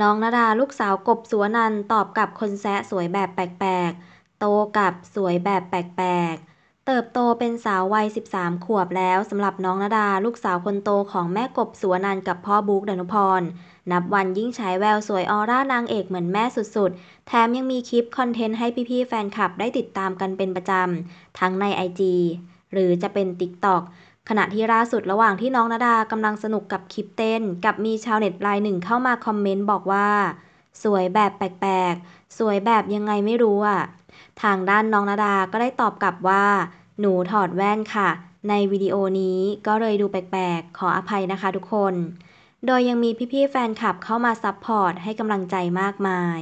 น้องนาดาลูกสาวกบสุวนันตอบกับคนแซะสวยแบบแปลกๆ โตกับสวยแบบแปลกๆ เติบโตเป็นสาววัย 13 ขวบแล้วสำหรับน้องนาดาลูกสาวคนโตของแม่กบสุวนันกับพ่อบุ๊กดนุพรนับวันยิ่งฉายแววสวยออร่านางเอกเหมือนแม่สุดๆ แถมยังมีคลิปคอนเทนต์ให้พี่ๆแฟนคลับได้ติดตามกันเป็นประจำทั้งในไอจีหรือจะเป็น t i k t o กขณะที่ล่าสุดระหว่างที่น้องนาดากำลังสนุกกับคลิปเต้น กับมีชาวเน็ตรายหนึ่งเข้ามาคอมเมนต์บอกว่า สวยแบบแปลกๆ สวยแบบยังไงไม่รู้ อ่ะ ทางด้านน้องนาดาก็ได้ตอบกลับว่า หนูถอดแว่นค่ะ ในวิดีโอนี้ก็เลยดูแปลกๆ ขออภัยนะคะทุกคน โดยยังมีพี่ๆแฟนคลับเข้ามาซับพอร์ตให้กำลังใจมากมาย